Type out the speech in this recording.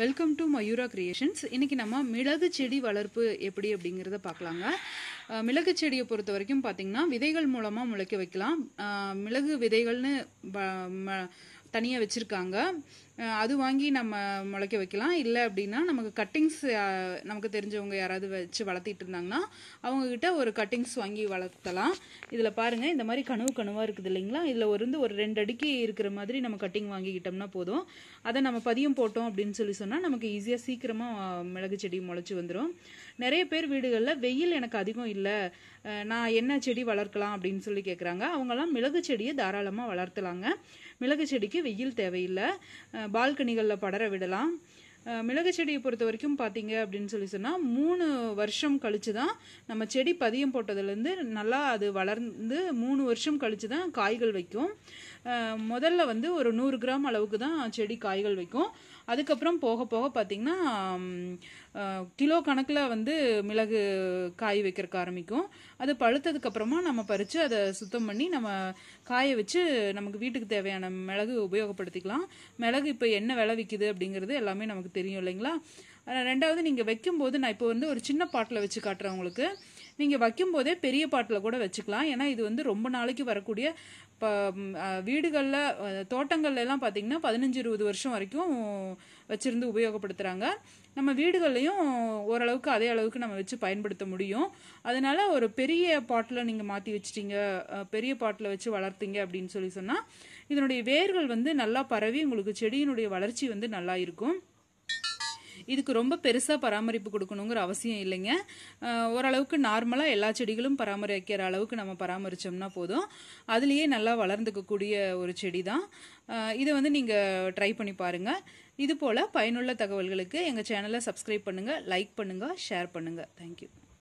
welcome to Mayura creations இன்றைக்கி நம்ம மிளகு செடி வளர்ப்பு எப்படி அப்படிங்கிறத பார்க்கலாங்க மிளகு செடியை பொறுத்த வரைக்கும் பார்த்திங்கன்னா விதைகள் மூலமாக முளைக்க வைக்கலாம் மிளகு விதைகள்னு தனியாக வச்சுருக்காங்க அது வாங்கி நம்ம முளைக்க வைக்கலாம் இல்லை அப்படின்னா நமக்கு கட்டிங்ஸ் நமக்கு தெரிஞ்சவங்க யாராவது வச்சு வளர்த்திட்டு இருந்தாங்கன்னா அவங்கக்கிட்ட ஒரு கட்டிங்ஸ் வாங்கி வளர்த்தலாம் இதில் பாருங்கள் இந்த மாதிரி கனவு கனவாக இருக்குது இல்லைங்களா இதில் ஒரு ஒரு ரெண்டு அடிக்கு இருக்கிற மாதிரி நம்ம கட்டிங் வாங்கிக்கிட்டோம்னா போதும் அதை நம்ம பதியம் போட்டோம் அப்படின்னு சொல்லி சொன்னால் நமக்கு ஈஸியாக சீக்கிரமாக மிளகு செடி முளைச்சி வந்துடும் நிறைய பேர் வீடுகளில் வெயில் எனக்கு அதிகம் இல்லை நான் என்ன செடி வளர்க்கலாம் அப்படின்னு சொல்லி கேட்குறாங்க அவங்கெல்லாம் மிளகு செடியை தாராளமாக வளர்த்தலாங்க மிளகு செடிக்கு வெயில் தேவையில்லை பால்கனிகளில் படர விடலாம் மிளகு செடியை பொறுத்த வரைக்கும் பார்த்தீங்க அப்படின்னு சொல்லி சொன்னால் மூணு வருஷம் கழித்து தான் நம்ம செடி பதியம் போட்டதுலேருந்து நல்லா அது வளர்ந்து மூணு வருஷம் கழித்து தான் காய்கள் வைக்கும் முதல்ல வந்து ஒரு நூறு கிராம் அளவுக்கு தான் செடி காய்கள் வைக்கும் அதுக்கப்புறம் போக போக பார்த்திங்கன்னா கிலோ கணக்கில் வந்து மிளகு காய் வைக்கிறக்க ஆரம்பிக்கும் அது பழுத்ததுக்கப்புறமா நம்ம பறித்து அதை சுத்தம் பண்ணி நம்ம காய வச்சு நமக்கு வீட்டுக்கு தேவையான மிளகு உபயோகப்படுத்திக்கலாம் மிளகு இப்போ என்ன விலை விற்கிது அப்படிங்கிறது எல்லாமே நமக்கு தெரியும் இல்லைங்களா ரெண்டாவது நீங்கள் வைக்கும்போது நான் இப்போ வந்து ஒரு சின்ன பாட்டில் வச்சு காட்டுறேன் உங்களுக்கு நீங்கள் வைக்கும்போதே பெரிய பாட்டில் கூட வச்சுக்கலாம் ஏன்னா இது வந்து ரொம்ப நாளைக்கு வரக்கூடிய இப்போ வீடுகளில் தோட்டங்கள்லாம் பார்த்தீங்கன்னா பதினஞ்சு இருபது வருஷம் வரைக்கும் வச்சுருந்து உபயோகப்படுத்துகிறாங்க நம்ம வீடுகள்லையும் ஓரளவுக்கு அதே அளவுக்கு நம்ம வச்சு பயன்படுத்த முடியும் அதனால் ஒரு பெரிய பாட்டில் நீங்கள் மாற்றி வச்சிட்டிங்க பெரிய பாட்டில் வச்சு வளர்த்தீங்க அப்படின்னு சொல்லி சொன்னால் இதனுடைய வேர்கள் வந்து நல்லா பரவி உங்களுக்கு செடியினுடைய வளர்ச்சி வந்து நல்லா இருக்கும் இதுக்கு ரொம்ப பெருசாக பராமரிப்பு கொடுக்கணுங்கிற அவசியம் இல்லைங்க ஓரளவுக்கு நார்மலாக எல்லா செடிகளும் பராமரிக்கிற அளவுக்கு நம்ம பராமரித்தோம்னா போதும் அதுலேயே நல்லா வளர்ந்துக்கக்கூடிய ஒரு செடி தான் இதை வந்து நீங்கள் ட்ரை பண்ணி பாருங்கள் இது போல் பயனுள்ள தகவல்களுக்கு எங்கள் சேனலை சப்ஸ்கிரைப் பண்ணுங்கள் லைக் பண்ணுங்கள் ஷேர் பண்ணுங்கள் தேங்க்யூ